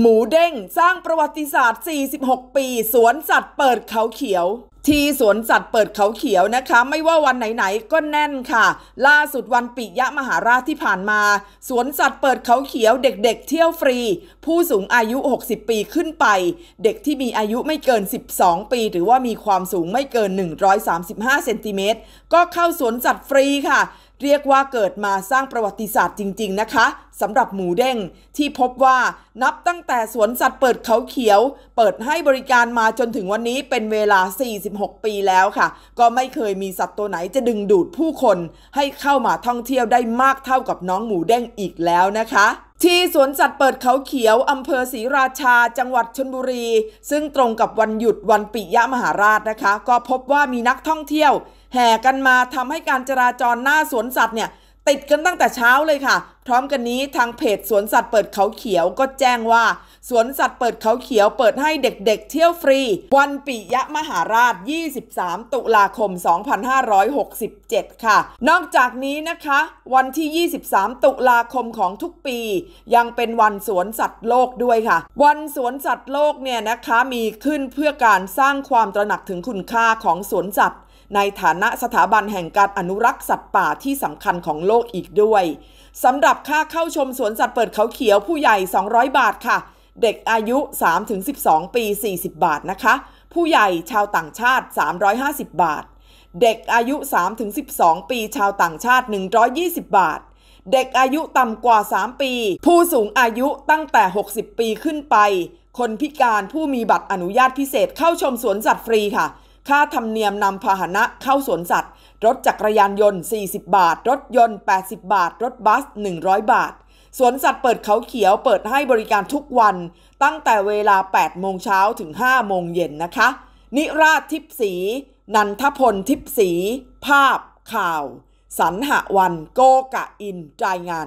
หมูเด้งสร้างประวัติศาสตร์ 46 ปี สวนสัตว์เปิดเขาเขียว ที่สวนสัตว์เปิดเขาเขียวนะคะ ไม่ว่าวันไหนๆ ก็แน่นค่ะ ล่าสุดวันปิยะมหาราชที่ผ่านมา สวนสัตว์เปิดเขาเขียวเด็ก ๆ เที่ยวฟรี ผู้สูงอายุ 60 ปีขึ้นไป เด็กที่มีอายุไม่เกิน 12 ปี หรือว่ามีความสูงไม่เกิน 135เซนติเมตรก็เข้าสวนสัตว์ฟรีค่ะเรียกว่าเกิดมาสร้างประวัติศาสตร์จริงๆนะคะสำหรับหมูเด้งที่พบว่านับตั้งแต่สวนสัตว์เปิดเขาเขียว เปิดให้บริการมาจนถึงวันนี้เป็นเวลา 46 ปีแล้วค่ะ ก็ไม่เคยมีสัตว์ตัวไหนจะดึงดูดผู้คน ให้เข้ามาท่องเที่ยวได้มากเท่ากับน้องหมูเด้งอีกแล้วนะคะ ที่สวนสัตว์เปิดเขาเขียวอำเภอศรีราชา จังหวัดชนบุรี ซึ่งตรงกับวันหยุดวันปิยะมหาราชนะคะ ก็พบว่ามีนักท่องเที่ยวแห่กันมาทำให้การจราจรหน้าสวนสัตว์เนี่ยติดกันตั้งแต่เช้าเลยค่ะ พร้อมกันนี้ทางเพจสวนสัตว์เปิดเขาเขียว ก็แจ้งว่าสวนสัตว์เปิดเขาเขียวเปิดให้เด็กๆ เที่ยวฟรี วันปิยะมหาราช 23ตุลาคม 2567 ค่ะ นอกจากนี้นะคะ วันที่ 23ตุลาคมของทุกปียังเป็นวันสวนสัตว์โลกด้วยค่ะ วันสวนสัตว์โลกเนี่ยนะคะมีขึ้นเพื่อการสร้างความตระหนักถึงคุณค่าของสวนสัตว์ในฐานะสถาบันแห่งการอนุรักษ์สัตว์ป่าที่สำคัญของโลกอีกด้วยสำหรับค่าเข้าชมสวนสัตว์เปิดเขาเขียวผู้ใหญ่ 200 บาทค่ะ เด็กอายุ 3-12 ปี 40 บาทนะคะ ผู้ใหญ่ชาวต่างชาติ 350 บาท เด็กอายุ 3-12 ปีชาวต่างชาติ 120 บาท เด็กอายุต่ำกว่า 3 ปี ผู้สูงอายุตั้งแต่ 60 ปีขึ้นไป คนพิการผู้มีบัตรอนุญาตพิเศษ เข้าชมสวนสัตว์ฟรีค่ะค่าธรรมเนียมนำพาหนะเข้าสวนสัตว์ รถจักรยานยนต์ 40 บาท รถยนต์ 80 บาท รถบัส 100 บาท สวนสัตว์เปิดเขาเขียวเปิดให้บริการทุกวันตั้งแต่เวลา 8 โมงเช้าถึง 5 โมงเย็นนะคะ นิราชทิพสี นันทพลทิพสี ภาพข่าว สรรหวันโกกะอินรายงาน